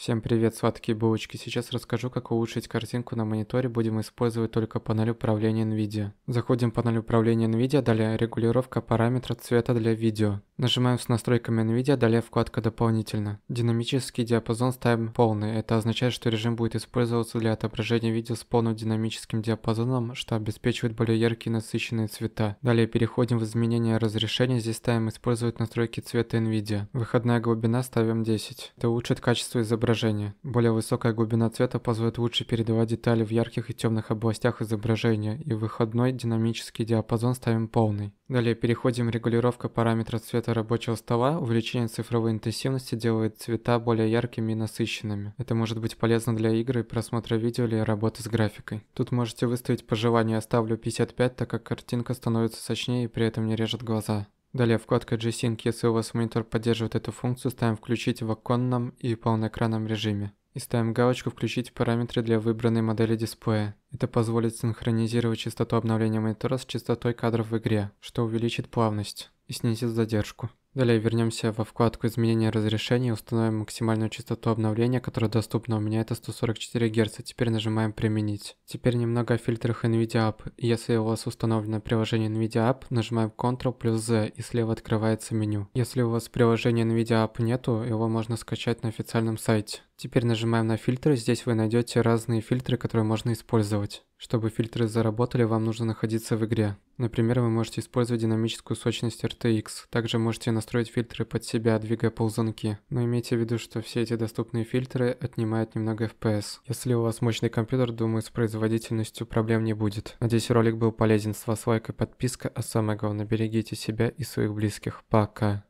Всем привет, сладкие булочки. Сейчас расскажу, как улучшить картинку на мониторе. Будем использовать только панель управления NVIDIA. Заходим в панель управления NVIDIA, далее регулировка параметра цвета для видео. Нажимаем с настройками NVIDIA, далее вкладка «Дополнительно». Динамический диапазон ставим полный. Это означает, что режим будет использоваться для отображения видео с полным динамическим диапазоном, что обеспечивает более яркие насыщенные цвета. Далее переходим в изменение разрешения. Здесь ставим «Использовать настройки цвета NVIDIA». Выходная глубина ставим 10. Это улучшит качество изображения изображения. Более высокая глубина цвета позволит лучше передавать детали в ярких и темных областях изображения, и выходной динамический диапазон ставим полный. Далее переходим регулировка параметра цвета рабочего стола. Увеличение цифровой интенсивности делает цвета более яркими и насыщенными. Это может быть полезно для игры, просмотра видео или работы с графикой. Тут можете выставить по желанию, оставлю 55, так как картинка становится сочнее и при этом не режет глаза. Далее вкладка G-Sync, если у вас монитор поддерживает эту функцию, ставим «Включить» в оконном и полноэкранном режиме. И ставим галочку «Включить параметры для выбранной модели дисплея». Это позволит синхронизировать частоту обновления монитора с частотой кадров в игре, что увеличит плавность и снизит задержку. Далее вернемся во вкладку изменения разрешения и установим максимальную частоту обновления, которая доступна у меня, это 144 Гц. Теперь нажимаем применить. Теперь немного о фильтрах NVIDIA App. Если у вас установлено приложение NVIDIA App, нажимаем Ctrl плюс Z и слева открывается меню. Если у вас приложения NVIDIA App нету, его можно скачать на официальном сайте. Теперь нажимаем на фильтры, здесь вы найдете разные фильтры, которые можно использовать. Чтобы фильтры заработали, вам нужно находиться в игре. Например, вы можете использовать динамическую сочность RTX. Также можете на настроить фильтры под себя, двигая ползунки. Но имейте в виду, что все эти доступные фильтры отнимают немного FPS. Если у вас мощный компьютер, думаю, с производительностью проблем не будет. Надеюсь, ролик был полезен. С вас лайк и подписка, а самое главное, берегите себя и своих близких. Пока.